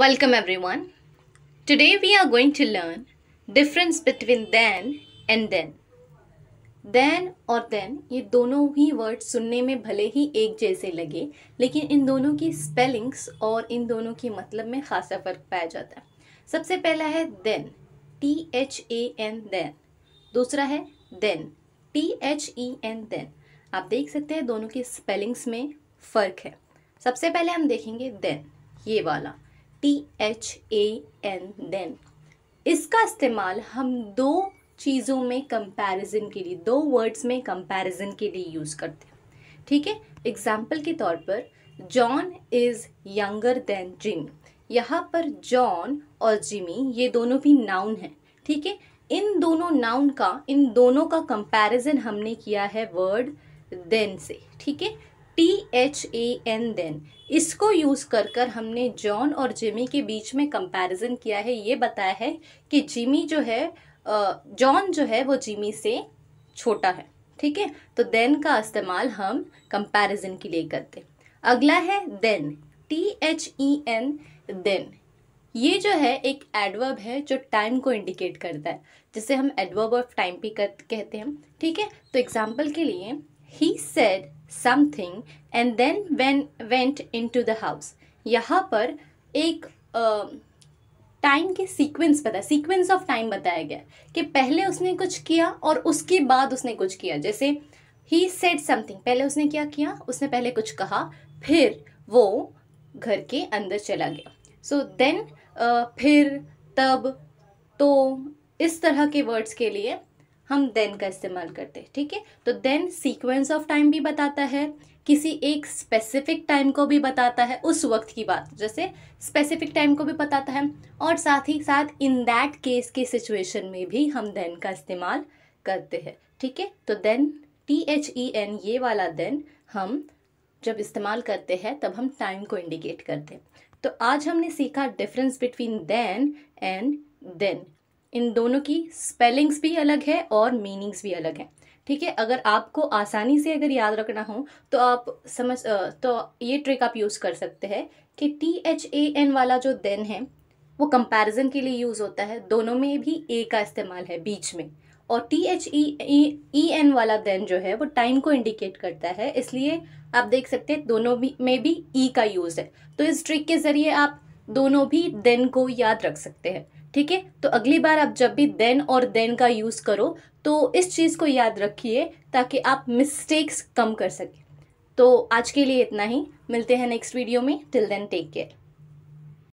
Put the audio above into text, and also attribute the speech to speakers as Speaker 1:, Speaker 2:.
Speaker 1: Welcome everyone. Today we are going to learn difference between then and then. Then और then ये दोनों ही word सुनने में भले ही एक जैसे लगे लेकिन इन दोनों की स्पेलिंग्स और इन दोनों के मतलब में खासा फ़र्क पाया जाता है सबसे पहला है then, T H A N than दूसरा है then, T H E N then आप देख सकते हैं दोनों की स्पेलिंग्स में फ़र्क है सबसे पहले हम देखेंगे then, ये वाला T H A N than इसका इस्तेमाल हम दो चीज़ों में कंपैरिजन के लिए दो वर्ड्स में कंपैरिजन के लिए यूज़ करते हैं ठीक है एग्जाम्पल के तौर पर John is younger than Jim यहाँ पर जॉन और जिमी ये दोनों भी नाउन हैं ठीक है इन दोनों नाउन का इन दोनों का कंपैरिजन हमने किया है वर्ड देन से ठीक है T H A N than इसको यूज़ कर कर हमने जॉन और जिमी के बीच में कंपैरिजन किया है ये बताया है कि जिमी जो है जॉन जो है वो जिमी से छोटा है ठीक है तो देन का इस्तेमाल हम कंपैरिजन के लिए करते अगला है then T H E N then ये जो है एक एडवर्ब है जो टाइम को इंडिकेट करता है जिसे हम एडवर्ब ऑफ टाइम भी कहते हैं ठीक है तो एग्जाम्पल के लिए he said something and then when went into the house यहाँ पर एक टाइम के सीक्वेंस है सीक्वेंस ऑफ टाइम बताया गया कि पहले उसने कुछ किया और उसके बाद उसने कुछ किया जैसे ही सेट समथिंग पहले उसने क्या किया उसने पहले कुछ कहा फिर वो घर के अंदर चला गया सो so, देन uh, फिर तब तो इस तरह के वर्ड्स के लिए हम देन का इस्तेमाल करते हैं ठीक है तो देन सीक्वेंस ऑफ टाइम भी बताता है किसी एक स्पेसिफिक टाइम को भी बताता है उस वक्त की बात जैसे स्पेसिफिक टाइम को भी बताता है और साथ ही साथ इन दैट केस के सिचुएशन में भी हम देन का इस्तेमाल करते हैं ठीक है तो then T H E N ये वाला देन हम जब इस्तेमाल करते हैं तब हम टाइम को इंडिकेट करते हैं तो आज हमने सीखा difference between then and than इन दोनों की स्पेलिंग्स भी अलग है और मीनिंग्स भी अलग हैं ठीक है अगर आपको आसानी से अगर याद रखना हो तो आप समझ तो ये ट्रिक आप यूज़ कर सकते हैं कि टी एच ए एन वाला जो देन है वो कंपैरिजन के लिए यूज़ होता है दोनों में भी ए का इस्तेमाल है बीच में और T H E E N वाला देन जो है वो टाइम को इंडिकेट करता है इसलिए आप देख सकते हैं दोनों भी में भी ई e का यूज़ है तो इस ट्रिक के ज़रिए आप दोनों भी देन को याद रख सकते हैं ठीक है तो अगली बार आप जब भी देन और देन का यूज़ करो तो इस चीज़ को याद रखिए ताकि आप मिस्टेक्स कम कर सकें तो आज के लिए इतना ही मिलते हैं नेक्स्ट वीडियो में टिल देन टेक केयर